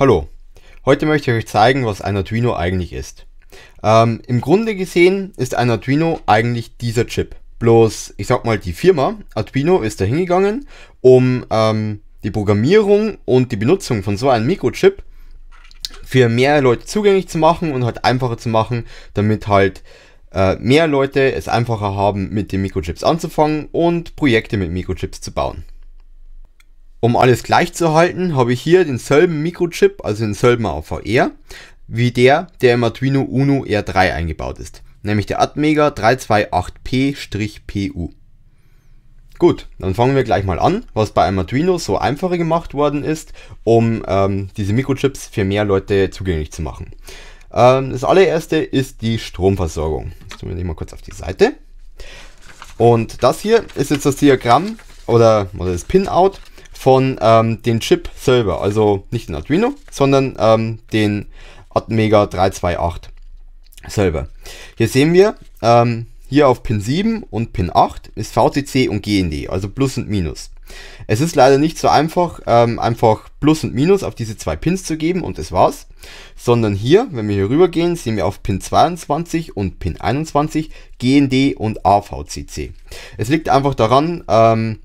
Hallo, heute möchte ich euch zeigen, was ein Arduino eigentlich ist. Ähm, Im Grunde gesehen ist ein Arduino eigentlich dieser Chip. Bloß, ich sag mal, die Firma Arduino ist da hingegangen, um ähm, die Programmierung und die Benutzung von so einem Mikrochip für mehr Leute zugänglich zu machen und halt einfacher zu machen, damit halt äh, mehr Leute es einfacher haben, mit den Mikrochips anzufangen und Projekte mit Mikrochips zu bauen. Um alles gleich zu halten, habe ich hier denselben Mikrochip, also denselben AVR, e, wie der, der im Arduino Uno R3 eingebaut ist, nämlich der Atmega 328P-PU. Gut, dann fangen wir gleich mal an, was bei einem Arduino so einfacher gemacht worden ist, um ähm, diese Mikrochips für mehr Leute zugänglich zu machen. Ähm, das allererste ist die Stromversorgung. Jetzt tun wir mal kurz auf die Seite. Und das hier ist jetzt das Diagramm oder, oder das Pinout von ähm, den Chip selber. Also nicht den Arduino, sondern ähm, den Atmega 328 selber. Hier sehen wir, ähm, hier auf Pin 7 und Pin 8 ist VCC und GND, also Plus und Minus. Es ist leider nicht so einfach, ähm, einfach Plus und Minus auf diese zwei Pins zu geben und das war's. Sondern hier, wenn wir hier rüber gehen, sehen wir auf Pin 22 und Pin 21 GND und AVCC. Es liegt einfach daran, ähm,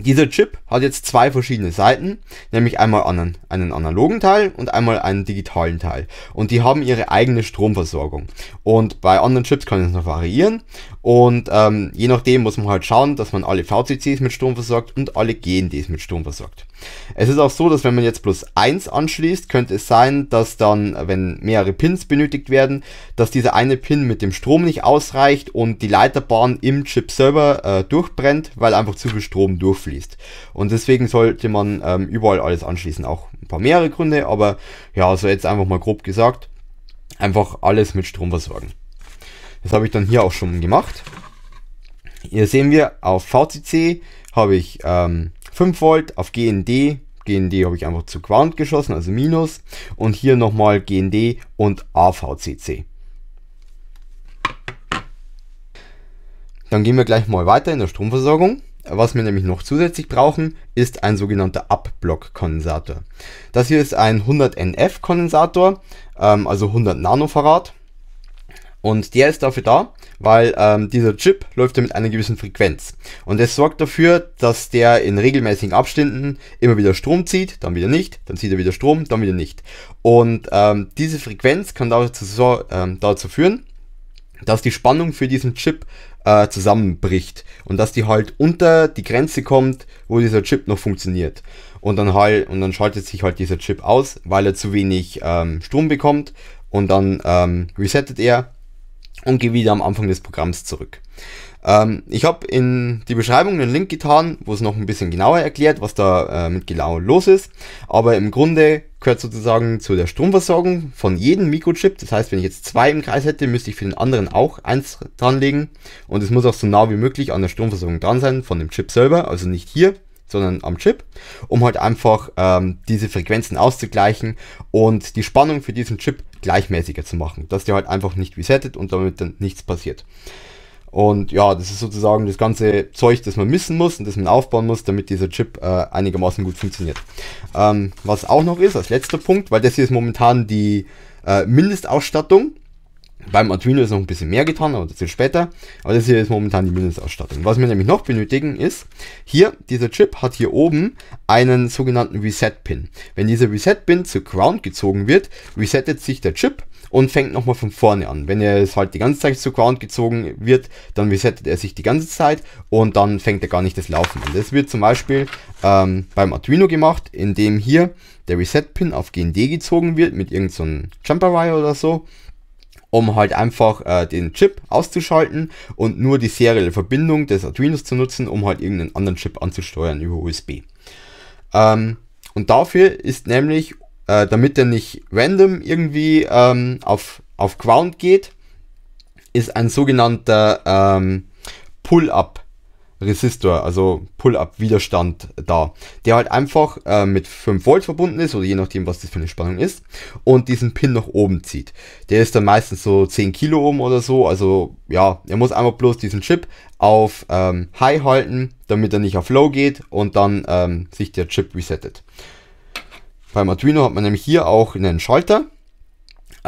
dieser Chip hat jetzt zwei verschiedene Seiten, nämlich einmal einen, einen, analogen Teil und einmal einen digitalen Teil. Und die haben ihre eigene Stromversorgung. Und bei anderen Chips kann es noch variieren. Und ähm, je nachdem muss man halt schauen, dass man alle VCCs mit Strom versorgt und alle GNDs mit Strom versorgt. Es ist auch so, dass wenn man jetzt plus 1 anschließt, könnte es sein, dass dann, wenn mehrere Pins benötigt werden, dass dieser eine Pin mit dem Strom nicht ausreicht und die Leiterbahn im Chip selber äh, durchbrennt, weil einfach zu viel Strom durchfließt. Und deswegen sollte man ähm, überall alles anschließen. Auch ein paar mehrere Gründe, aber ja, so jetzt einfach mal grob gesagt, einfach alles mit Strom versorgen. Das habe ich dann hier auch schon gemacht. Hier sehen wir, auf VCC habe ich ähm, 5 Volt, auf GND, GND habe ich einfach zu Ground geschossen, also Minus, und hier nochmal GND und AVCC. Dann gehen wir gleich mal weiter in der Stromversorgung. Was wir nämlich noch zusätzlich brauchen, ist ein sogenannter Up-Block-Kondensator. Das hier ist ein 100 NF-Kondensator, ähm, also 100 Nanofarad. Und der ist dafür da, weil ähm, dieser Chip läuft ja mit einer gewissen Frequenz. Und das sorgt dafür, dass der in regelmäßigen Abständen immer wieder Strom zieht, dann wieder nicht, dann zieht er wieder Strom, dann wieder nicht. Und ähm, diese Frequenz kann dazu, so, ähm, dazu führen, dass die Spannung für diesen Chip äh, zusammenbricht und dass die halt unter die Grenze kommt, wo dieser Chip noch funktioniert. Und dann, halt, und dann schaltet sich halt dieser Chip aus, weil er zu wenig ähm, Strom bekommt und dann ähm, resettet er und gehe wieder am Anfang des Programms zurück. Ähm, ich habe in die Beschreibung einen Link getan, wo es noch ein bisschen genauer erklärt, was da äh, mit genau los ist. Aber im Grunde gehört sozusagen zu der Stromversorgung von jedem Mikrochip. Das heißt, wenn ich jetzt zwei im Kreis hätte, müsste ich für den anderen auch eins dranlegen. Und es muss auch so nah wie möglich an der Stromversorgung dran sein von dem Chip selber, also nicht hier, sondern am Chip, um halt einfach ähm, diese Frequenzen auszugleichen und die Spannung für diesen Chip gleichmäßiger zu machen, dass der halt einfach nicht resettet und damit dann nichts passiert. Und ja, das ist sozusagen das ganze Zeug, das man missen muss und das man aufbauen muss, damit dieser Chip äh, einigermaßen gut funktioniert. Ähm, was auch noch ist, als letzter Punkt, weil das hier ist momentan die äh, Mindestausstattung, beim Arduino ist noch ein bisschen mehr getan, aber dazu später. Aber das hier ist momentan die Mindestausstattung. Was wir nämlich noch benötigen ist, hier, dieser Chip hat hier oben einen sogenannten Reset-Pin. Wenn dieser Reset-Pin zu Ground gezogen wird, resettet sich der Chip und fängt nochmal von vorne an. Wenn er es halt die ganze Zeit zu Ground gezogen wird, dann resettet er sich die ganze Zeit und dann fängt er gar nicht das Laufen an. Das wird zum Beispiel ähm, beim Arduino gemacht, indem hier der Reset-Pin auf GND gezogen wird mit irgendeinem so Jumper-Wire oder so um halt einfach äh, den Chip auszuschalten und nur die serielle Verbindung des Arduinos zu nutzen, um halt irgendeinen anderen Chip anzusteuern über USB. Ähm, und dafür ist nämlich, äh, damit er nicht random irgendwie ähm, auf, auf Ground geht, ist ein sogenannter ähm, Pull-up Resistor, also Pull-Up-Widerstand da, der halt einfach äh, mit 5 Volt verbunden ist oder je nachdem, was das für eine Spannung ist und diesen Pin nach oben zieht. Der ist dann meistens so 10 Kilo oben oder so, also ja, er muss einfach bloß diesen Chip auf ähm, High halten, damit er nicht auf Low geht und dann ähm, sich der Chip resettet. Beim Arduino hat man nämlich hier auch einen Schalter,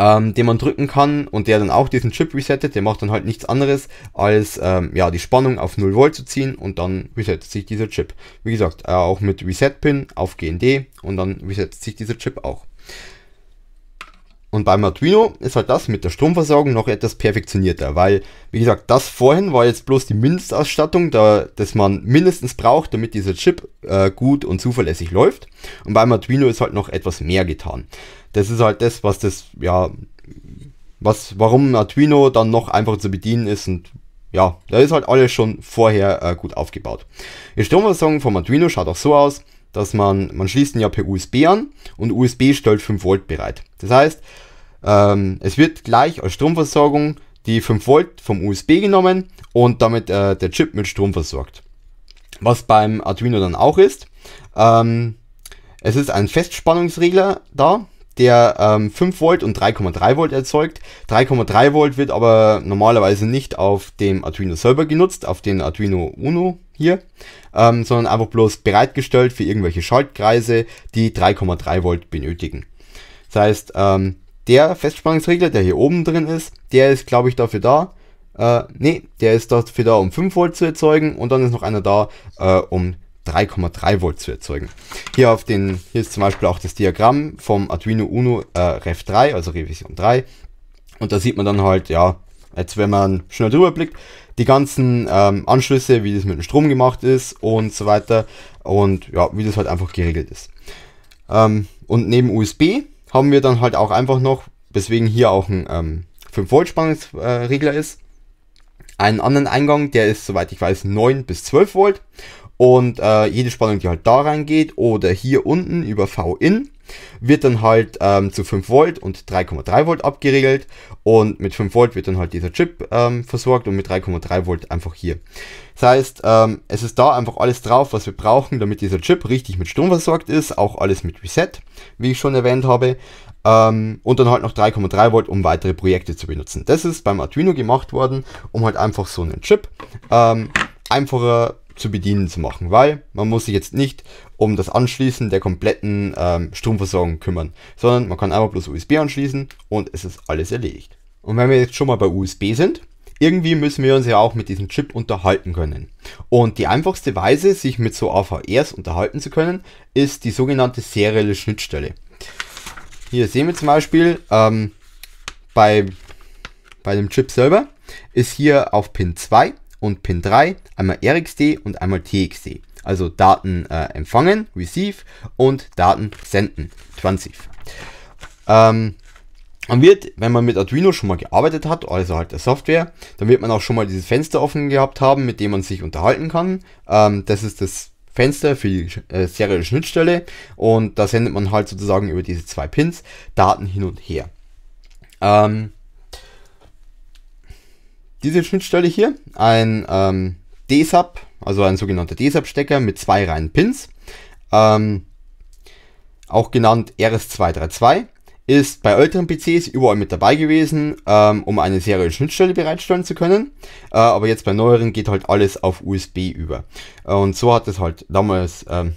ähm, den man drücken kann und der dann auch diesen Chip resettet. Der macht dann halt nichts anderes, als ähm, ja, die Spannung auf 0 Volt zu ziehen und dann resettet sich dieser Chip. Wie gesagt, äh, auch mit Reset-Pin auf GND und dann resettet sich dieser Chip auch. Und beim Arduino ist halt das mit der Stromversorgung noch etwas perfektionierter, weil, wie gesagt, das vorhin war jetzt bloß die Mindestausstattung, da, das man mindestens braucht, damit dieser Chip äh, gut und zuverlässig läuft. Und beim Arduino ist halt noch etwas mehr getan. Das ist halt das, was das, ja, was, warum Arduino dann noch einfacher zu bedienen ist und ja, da ist halt alles schon vorher äh, gut aufgebaut. Die Stromversorgung vom Arduino schaut auch so aus, dass man, man schließt ihn ja per USB an und USB stellt 5 Volt bereit. Das heißt, ähm, es wird gleich als Stromversorgung die 5 Volt vom USB genommen und damit äh, der Chip mit Strom versorgt. Was beim Arduino dann auch ist, ähm, es ist ein Festspannungsregler da, der ähm, 5 Volt und 3,3 Volt erzeugt. 3,3 Volt wird aber normalerweise nicht auf dem Arduino selber genutzt, auf den Arduino Uno hier, ähm, sondern einfach bloß bereitgestellt für irgendwelche Schaltkreise, die 3,3 Volt benötigen. Das heißt, ähm, der Festspannungsregler, der hier oben drin ist, der ist, glaube ich, dafür da. Äh, ne, der ist dafür da, um 5 Volt zu erzeugen und dann ist noch einer da, äh, um 3,3 Volt zu erzeugen. Hier auf den, hier ist zum Beispiel auch das Diagramm vom Arduino Uno äh, Rev 3, also Revision 3. Und da sieht man dann halt, ja, jetzt wenn man schnell drüber blickt, die ganzen ähm, Anschlüsse, wie das mit dem Strom gemacht ist und so weiter und ja, wie das halt einfach geregelt ist. Ähm, und neben USB haben wir dann halt auch einfach noch, weswegen hier auch ein ähm, 5 Volt Spannungsregler äh, ist, einen anderen Eingang, der ist, soweit ich weiß, 9 bis 12 Volt und äh, jede Spannung, die halt da reingeht oder hier unten über V-In, wird dann halt ähm, zu 5 Volt und 3,3 Volt abgeregelt. Und mit 5 Volt wird dann halt dieser Chip ähm, versorgt und mit 3,3 Volt einfach hier. Das heißt, ähm, es ist da einfach alles drauf, was wir brauchen, damit dieser Chip richtig mit Strom versorgt ist. Auch alles mit Reset, wie ich schon erwähnt habe. Ähm, und dann halt noch 3,3 Volt, um weitere Projekte zu benutzen. Das ist beim Arduino gemacht worden, um halt einfach so einen Chip ähm, einfacher zu bedienen zu machen, weil man muss sich jetzt nicht um das Anschließen der kompletten ähm, Stromversorgung kümmern, sondern man kann einfach bloß USB anschließen und es ist alles erledigt. Und wenn wir jetzt schon mal bei USB sind, irgendwie müssen wir uns ja auch mit diesem Chip unterhalten können. Und die einfachste Weise, sich mit so AVRs unterhalten zu können, ist die sogenannte serielle Schnittstelle. Hier sehen wir zum Beispiel ähm, bei, bei dem Chip selber ist hier auf Pin 2 und Pin 3 einmal RxD und einmal TXD. Also Daten äh, empfangen, receive und Daten senden, transceive. Ähm, man wird, wenn man mit Arduino schon mal gearbeitet hat, also halt der Software, dann wird man auch schon mal dieses Fenster offen gehabt haben, mit dem man sich unterhalten kann. Ähm, das ist das Fenster für die äh, serielle Schnittstelle und da sendet man halt sozusagen über diese zwei Pins Daten hin und her. Ähm, diese Schnittstelle hier, ein ähm, DSAP, also ein sogenannter dsap stecker mit zwei reinen Pins, ähm, auch genannt RS232, ist bei älteren PCs überall mit dabei gewesen, ähm, um eine serielle Schnittstelle bereitstellen zu können. Äh, aber jetzt bei neueren geht halt alles auf USB über. Äh, und so hat es halt damals ähm,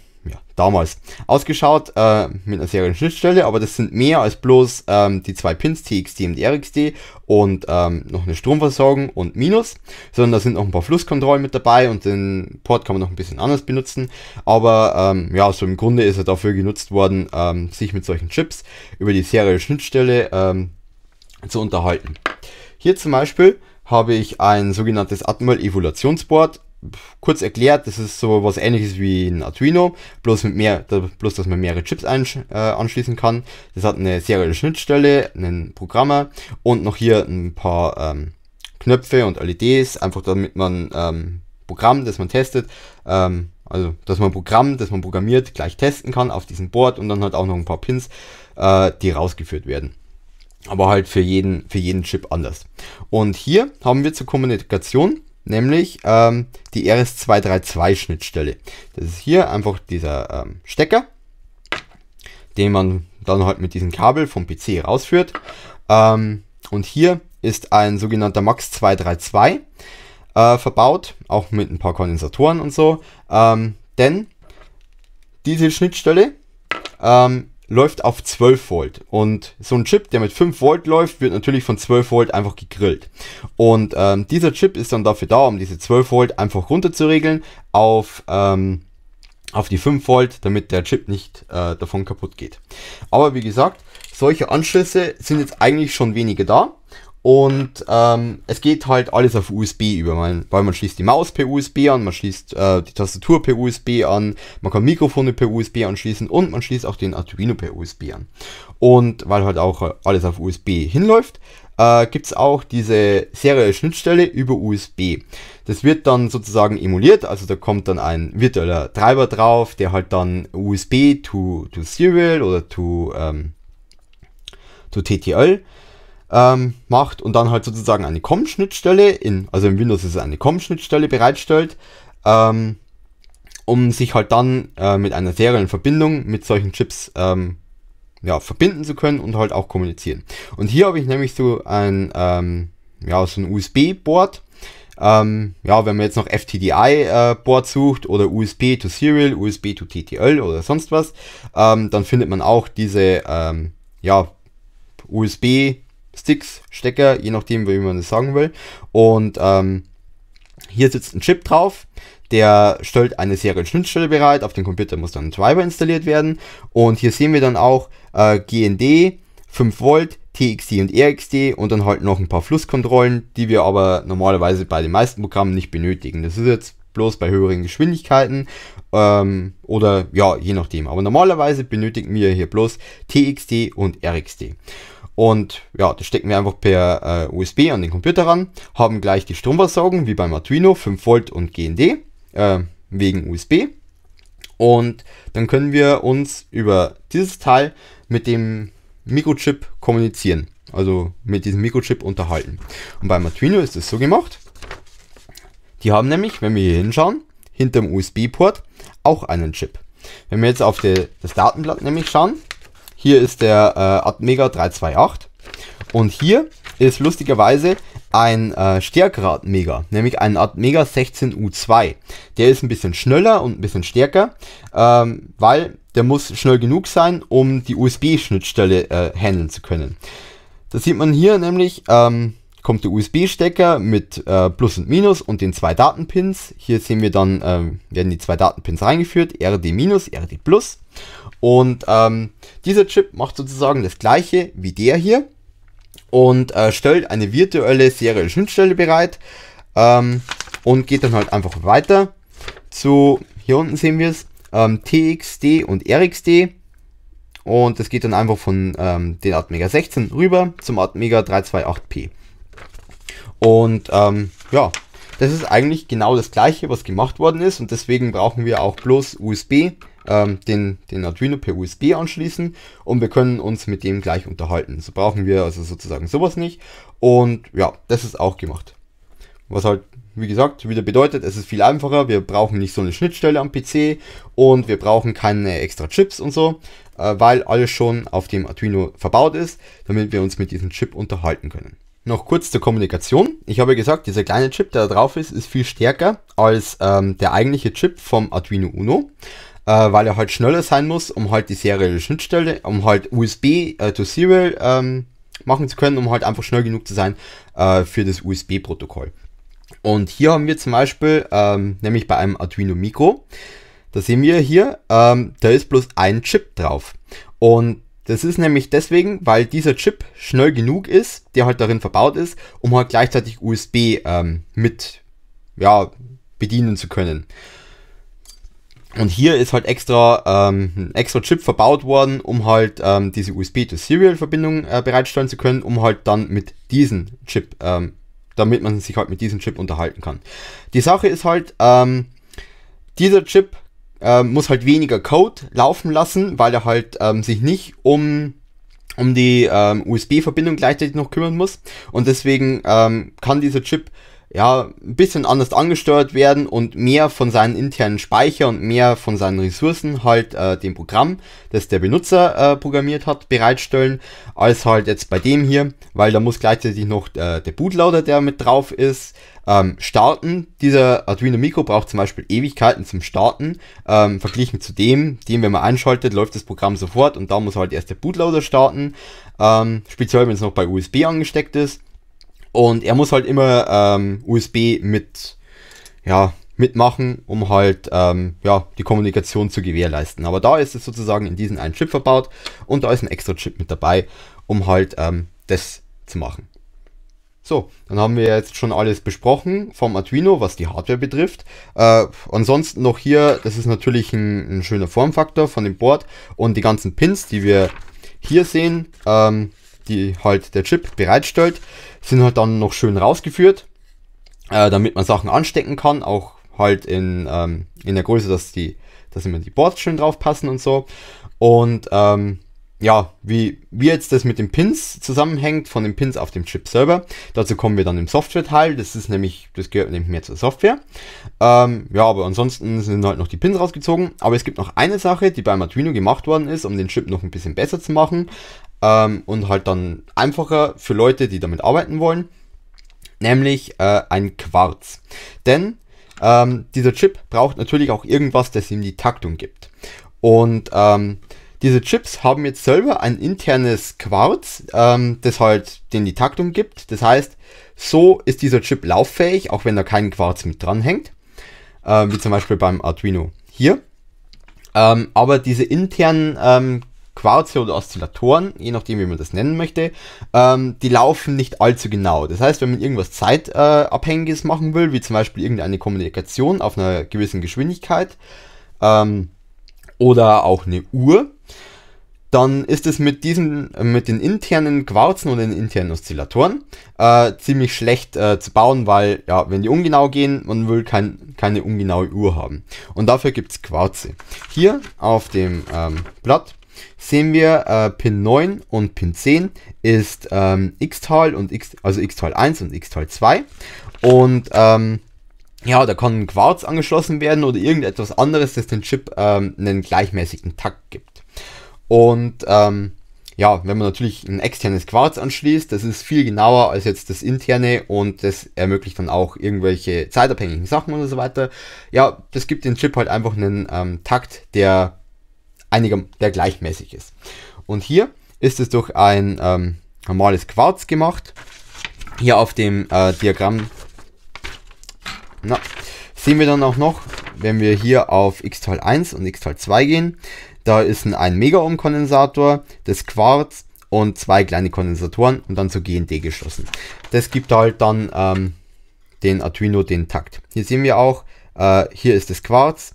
damals ausgeschaut äh, mit einer seriellen Schnittstelle, aber das sind mehr als bloß ähm, die zwei Pins TXT und RXT und ähm, noch eine Stromversorgung und Minus, sondern da sind noch ein paar Flusskontrollen mit dabei und den Port kann man noch ein bisschen anders benutzen, aber ähm, ja, so im Grunde ist er dafür genutzt worden, ähm, sich mit solchen Chips über die serielle Schnittstelle ähm, zu unterhalten. Hier zum Beispiel habe ich ein sogenanntes Atmel Evaluationsboard kurz erklärt, das ist so was ähnliches wie ein Arduino, bloß mit mehr, bloß dass man mehrere Chips ein, äh, anschließen kann. Das hat eine serielle Schnittstelle, einen Programmer und noch hier ein paar ähm, Knöpfe und LEDs, einfach damit man ähm, Programm, das man testet, ähm, also dass man Programm, das man programmiert, gleich testen kann auf diesem Board und dann halt auch noch ein paar Pins, äh, die rausgeführt werden aber halt für jeden, für jeden Chip anders. Und hier haben wir zur Kommunikation nämlich ähm, die RS232 Schnittstelle. Das ist hier einfach dieser ähm, Stecker, den man dann halt mit diesem Kabel vom PC rausführt. Ähm, und hier ist ein sogenannter Max 232 äh, verbaut, auch mit ein paar Kondensatoren und so. Ähm, denn diese Schnittstelle ähm, läuft auf 12 Volt. Und so ein Chip, der mit 5 Volt läuft, wird natürlich von 12 Volt einfach gegrillt. Und ähm, dieser Chip ist dann dafür da, um diese 12 Volt einfach runterzuregeln auf, ähm, auf die 5 Volt, damit der Chip nicht äh, davon kaputt geht. Aber wie gesagt, solche Anschlüsse sind jetzt eigentlich schon weniger da. Und ähm, es geht halt alles auf USB über, man, weil man schließt die Maus per USB an, man schließt äh, die Tastatur per USB an, man kann Mikrofone per USB anschließen und man schließt auch den Arduino per USB an. Und weil halt auch äh, alles auf USB hinläuft, äh, gibt es auch diese serielle Schnittstelle über USB. Das wird dann sozusagen emuliert, also da kommt dann ein virtueller Treiber drauf, der halt dann USB to, to Serial oder to, ähm, to TTL ähm, macht und dann halt sozusagen eine COM-Schnittstelle, in, also in Windows ist es eine COM-Schnittstelle bereitstellt, ähm, um sich halt dann äh, mit einer seriellen Verbindung mit solchen Chips ähm, ja, verbinden zu können und halt auch kommunizieren. Und hier habe ich nämlich so ein, ähm, ja, so ein USB-Board. Ähm, ja, wenn man jetzt noch FTDI-Board äh, sucht oder USB to Serial, USB to TTL oder sonst was, ähm, dann findet man auch diese ähm, ja, USB Sticks, Stecker, je nachdem, wie man das sagen will. Und ähm, hier sitzt ein Chip drauf, der stellt eine Serienschnittstelle bereit. Auf dem Computer muss dann ein Driver installiert werden. Und hier sehen wir dann auch äh, GND, 5 Volt, TXD und RXD und dann halt noch ein paar Flusskontrollen, die wir aber normalerweise bei den meisten Programmen nicht benötigen. Das ist jetzt bloß bei höheren Geschwindigkeiten ähm, oder ja, je nachdem. Aber normalerweise benötigen wir hier bloß TXD und RXD. Und ja, das stecken wir einfach per äh, USB an den Computer ran, haben gleich die Stromversorgung wie beim Arduino, 5 Volt und GND äh, wegen USB. Und dann können wir uns über dieses Teil mit dem Mikrochip kommunizieren, also mit diesem Mikrochip unterhalten. Und beim Arduino ist es so gemacht. Die haben nämlich, wenn wir hier hinschauen, hinter dem USB-Port auch einen Chip. Wenn wir jetzt auf die, das Datenblatt nämlich schauen, hier ist der äh, Atmega 328. Und hier ist lustigerweise ein äh, stärkerer Atmega, nämlich ein Atmega 16U2. Der ist ein bisschen schneller und ein bisschen stärker, ähm, weil der muss schnell genug sein, um die USB-Schnittstelle äh, handeln zu können. Das sieht man hier nämlich, ähm, kommt der USB-Stecker mit äh, Plus und Minus und den zwei Datenpins. Hier sehen wir dann, ähm, werden die zwei Datenpins reingeführt, RD-, RD+. plus und ähm, dieser Chip macht sozusagen das gleiche wie der hier und äh, stellt eine virtuelle serielle Schnittstelle bereit ähm, und geht dann halt einfach weiter zu, hier unten sehen wir es, ähm, TXD und RXD. Und es geht dann einfach von ähm, den Atmega 16 rüber zum Atmega 328P. Und ähm, ja, das ist eigentlich genau das gleiche, was gemacht worden ist. Und deswegen brauchen wir auch bloß USB ähm, den, den Arduino per USB anschließen und wir können uns mit dem gleich unterhalten. So brauchen wir also sozusagen sowas nicht. Und ja, das ist auch gemacht. Was halt, wie gesagt, wieder bedeutet, es ist viel einfacher. Wir brauchen nicht so eine Schnittstelle am PC und wir brauchen keine extra Chips und so, äh, weil alles schon auf dem Arduino verbaut ist, damit wir uns mit diesem Chip unterhalten können. Noch kurz zur Kommunikation. Ich habe gesagt, dieser kleine Chip, der da drauf ist, ist viel stärker als ähm, der eigentliche Chip vom Arduino Uno äh, weil er halt schneller sein muss, um halt die serielle Schnittstelle, um halt USB äh, to Serial ähm, machen zu können, um halt einfach schnell genug zu sein äh, für das USB-Protokoll. Und hier haben wir zum Beispiel, ähm, nämlich bei einem Arduino Micro, da sehen wir hier, ähm, da ist bloß ein Chip drauf. Und das ist nämlich deswegen, weil dieser Chip schnell genug ist, der halt darin verbaut ist, um halt gleichzeitig USB ähm, mit ja, bedienen zu können. Und hier ist halt extra ähm, ein extra Chip verbaut worden, um halt ähm, diese USB-to-Serial-Verbindung äh, bereitstellen zu können, um halt dann mit diesem Chip, ähm, damit man sich halt mit diesem Chip unterhalten kann. Die Sache ist halt, ähm, dieser Chip ähm, muss halt weniger Code laufen lassen, weil er halt ähm, sich nicht um um die ähm, USB-Verbindung gleichzeitig noch kümmern muss. Und deswegen ähm, kann dieser Chip ja, ein bisschen anders angesteuert werden und mehr von seinen internen Speicher und mehr von seinen Ressourcen halt äh, dem Programm, das der Benutzer äh, programmiert hat, bereitstellen, als halt jetzt bei dem hier, weil da muss gleichzeitig noch äh, der Bootloader, der mit drauf ist, ähm, starten. Dieser Arduino Micro braucht zum Beispiel Ewigkeiten zum Starten. Ähm, verglichen zu dem, dem, wenn man einschaltet, läuft das Programm sofort und da muss halt erst der Bootloader starten. Ähm, speziell, wenn es noch bei USB angesteckt ist. Und er muss halt immer ähm, USB mit, ja, mitmachen, um halt ähm, ja, die Kommunikation zu gewährleisten. Aber da ist es sozusagen in diesen einen Chip verbaut und da ist ein extra Chip mit dabei, um halt ähm, das zu machen. So, dann haben wir jetzt schon alles besprochen vom Arduino, was die Hardware betrifft. Äh, ansonsten noch hier, das ist natürlich ein, ein, schöner Formfaktor von dem Board und die ganzen Pins, die wir hier sehen, ähm, die halt der Chip bereitstellt, sind halt dann noch schön rausgeführt, äh, damit man Sachen anstecken kann, auch halt in, ähm, in der Größe, dass die, dass immer die Boards schön drauf passen und so. Und ähm, ja, wie, wie jetzt das mit den Pins zusammenhängt, von den Pins auf dem Chip selber, dazu kommen wir dann im Software-Teil, das ist nämlich, das gehört nämlich mehr zur Software. Ähm, ja, aber ansonsten sind halt noch die Pins rausgezogen, aber es gibt noch eine Sache, die beim Arduino gemacht worden ist, um den Chip noch ein bisschen besser zu machen, ähm, und halt dann einfacher für Leute, die damit arbeiten wollen, nämlich äh, ein Quarz. Denn ähm, dieser Chip braucht natürlich auch irgendwas, das ihm die Taktung gibt. Und ähm, diese Chips haben jetzt selber ein internes Quarz, ähm, das halt den die Taktung gibt. Das heißt, so ist dieser Chip lauffähig, auch wenn da kein Quarz mit dran hängt, äh, wie zum Beispiel beim Arduino hier. Ähm, aber diese internen ähm, Quarze oder Oszillatoren, je nachdem, wie man das nennen möchte, ähm, die laufen nicht allzu genau. Das heißt, wenn man irgendwas zeitabhängiges machen will, wie zum Beispiel irgendeine Kommunikation auf einer gewissen Geschwindigkeit ähm, oder auch eine Uhr, dann ist es mit diesen, mit den internen Quarzen und den internen Oszillatoren äh, ziemlich schlecht äh, zu bauen, weil ja, wenn die ungenau gehen, man will kein, keine ungenaue Uhr haben. Und dafür gibt es Quarze. Hier auf dem ähm, Blatt sehen wir äh, Pin 9 und Pin 10 ist ähm, X-Tal und X, also X-Tal 1 und X-Tal 2 und ähm, ja, da kann ein Quarz angeschlossen werden oder irgendetwas anderes, das den Chip ähm, einen gleichmäßigen Takt gibt. Und ähm, ja, wenn man natürlich ein externes Quarz anschließt, das ist viel genauer als jetzt das interne und das ermöglicht dann auch irgendwelche zeitabhängigen Sachen und so weiter. Ja, das gibt dem Chip halt einfach einen ähm, Takt, der einiger, der gleichmäßig ist. Und hier ist es durch ein ähm, normales Quarz gemacht. Hier auf dem äh, Diagramm na, sehen wir dann auch noch, wenn wir hier auf Xtal 1 und Xtal 2 gehen, da ist ein, ein Mega-Ohm-Kondensator, das Quarz und zwei kleine Kondensatoren und dann zu GND geschlossen. Das gibt halt dann ähm, den Arduino den Takt. Hier sehen wir auch, äh, hier ist das Quarz,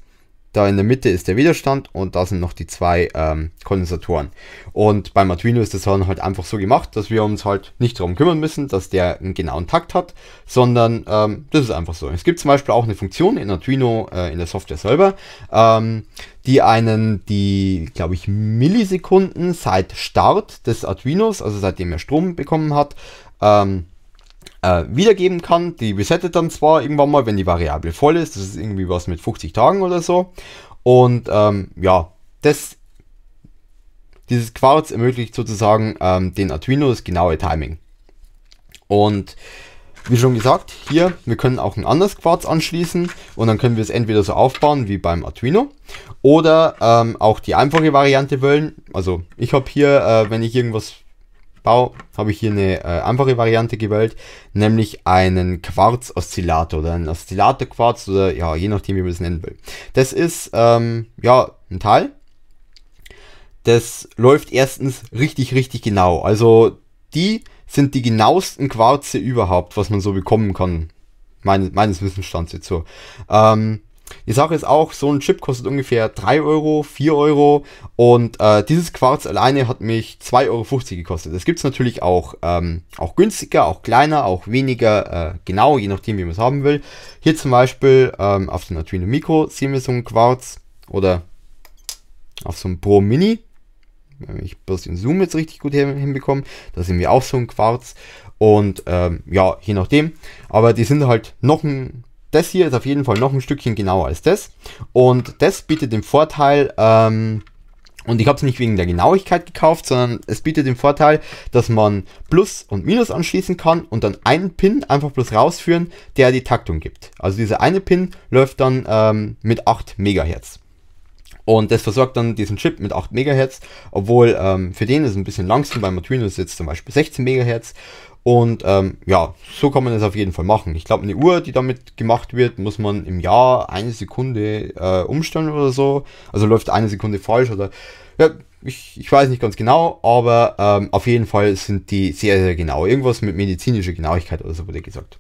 da in der Mitte ist der Widerstand und da sind noch die zwei ähm, Kondensatoren. Und beim Arduino ist das dann halt einfach so gemacht, dass wir uns halt nicht darum kümmern müssen, dass der einen genauen Takt hat, sondern ähm, das ist einfach so. Es gibt zum Beispiel auch eine Funktion in Arduino, äh, in der Software selber, ähm, die einen die, glaube ich, Millisekunden seit Start des Arduinos, also seitdem er Strom bekommen hat, ähm, äh, wiedergeben kann. Die resettet dann zwar irgendwann mal, wenn die Variable voll ist. Das ist irgendwie was mit 50 Tagen oder so. Und ähm, ja, das, dieses Quarz ermöglicht sozusagen ähm, den Arduino das genaue Timing. Und wie schon gesagt, hier, wir können auch ein anderes Quarz anschließen und dann können wir es entweder so aufbauen wie beim Arduino oder ähm, auch die einfache Variante wählen. Also ich habe hier, äh, wenn ich irgendwas Bau habe ich hier eine äh, einfache Variante gewählt, nämlich einen Quarz-Oszillator oder einen Oszillator-Quarz oder ja, je nachdem, wie man es nennen will. Das ist ähm, ja ein Teil. Das läuft erstens richtig, richtig genau. Also die sind die genauesten Quarze überhaupt, was man so bekommen kann. Meines, meines Wissensstands jetzt so. Ähm, die Sache ist auch, so ein Chip kostet ungefähr 3 Euro, 4 Euro und äh, dieses Quarz alleine hat mich 2,50 Euro gekostet. Das gibt es natürlich auch, ähm, auch günstiger, auch kleiner, auch weniger äh, genau, je nachdem wie man es haben will. Hier zum Beispiel ähm, auf dem Arduino Micro sehen wir so ein Quarz oder auf so einem Pro Mini. Wenn ich bloß den Zoom jetzt richtig gut hinbekomme, da sehen wir auch so ein Quarz. Und ähm, ja, je nachdem. Aber die sind halt noch ein das hier ist auf jeden Fall noch ein Stückchen genauer als das. Und das bietet den Vorteil, ähm, und ich habe es nicht wegen der Genauigkeit gekauft, sondern es bietet den Vorteil, dass man Plus und Minus anschließen kann und dann einen Pin einfach bloß rausführen, der die Taktung gibt. Also dieser eine Pin läuft dann ähm, mit 8 MHz. Und das versorgt dann diesen Chip mit 8 MHz, obwohl ähm, für den ist es ein bisschen langsam, bei Matrino ist jetzt zum Beispiel 16 MHz. Und ähm, ja, so kann man es auf jeden Fall machen. Ich glaube, eine Uhr, die damit gemacht wird, muss man im Jahr eine Sekunde äh, umstellen oder so. Also läuft eine Sekunde falsch oder ja, ich, ich weiß nicht ganz genau, aber ähm, auf jeden Fall sind die sehr, sehr genau. Irgendwas mit medizinischer Genauigkeit oder so wurde gesagt.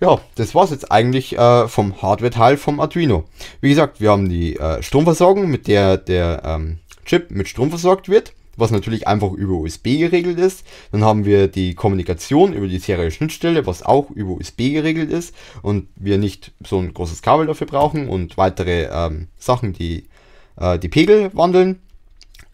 Ja, das war's jetzt eigentlich äh, vom Hardware-Teil vom Arduino. Wie gesagt, wir haben die äh, Stromversorgung, mit der der ähm, Chip mit Strom versorgt wird was natürlich einfach über USB geregelt ist. Dann haben wir die Kommunikation über die serielle schnittstelle was auch über USB geregelt ist und wir nicht so ein großes Kabel dafür brauchen und weitere ähm, Sachen, die äh, die Pegel wandeln.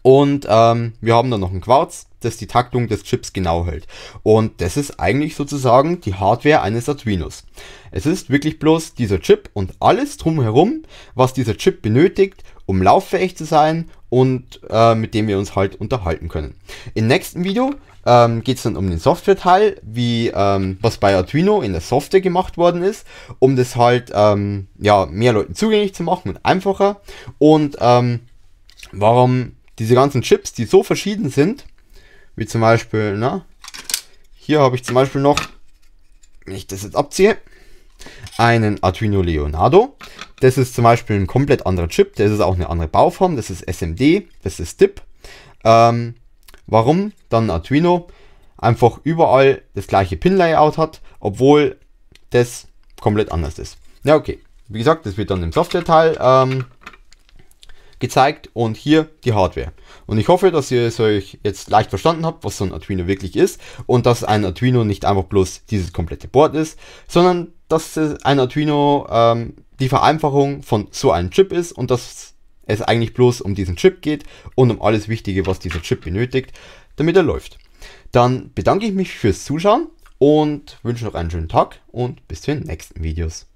Und ähm, wir haben dann noch ein Quarz, das die Taktung des Chips genau hält. Und das ist eigentlich sozusagen die Hardware eines Arduinos. Es ist wirklich bloß dieser Chip und alles drumherum, was dieser Chip benötigt, um lauffähig zu sein, und äh, mit dem wir uns halt unterhalten können. Im nächsten Video ähm, geht es dann um den Software-Teil, wie ähm, was bei Arduino in der Software gemacht worden ist, um das halt ähm, ja, mehr Leuten zugänglich zu machen und einfacher und ähm, warum diese ganzen Chips, die so verschieden sind, wie zum Beispiel, na, hier habe ich zum Beispiel noch, wenn ich das jetzt abziehe, einen Arduino Leonardo. Das ist zum Beispiel ein komplett anderer Chip, das ist auch eine andere Bauform, das ist SMD, das ist DIP. Ähm, warum dann Arduino? Einfach überall das gleiche Pin-Layout hat, obwohl das komplett anders ist. Ja, okay. Wie gesagt, das wird dann im Software-Teil ähm, gezeigt und hier die Hardware. Und ich hoffe, dass ihr es euch jetzt leicht verstanden habt, was so ein Arduino wirklich ist und dass ein Arduino nicht einfach bloß dieses komplette Board ist, sondern dass ein Arduino ähm, die Vereinfachung von so einem Chip ist und dass es eigentlich bloß um diesen Chip geht und um alles Wichtige, was dieser Chip benötigt, damit er läuft. Dann bedanke ich mich fürs Zuschauen und wünsche noch einen schönen Tag und bis zu den nächsten Videos.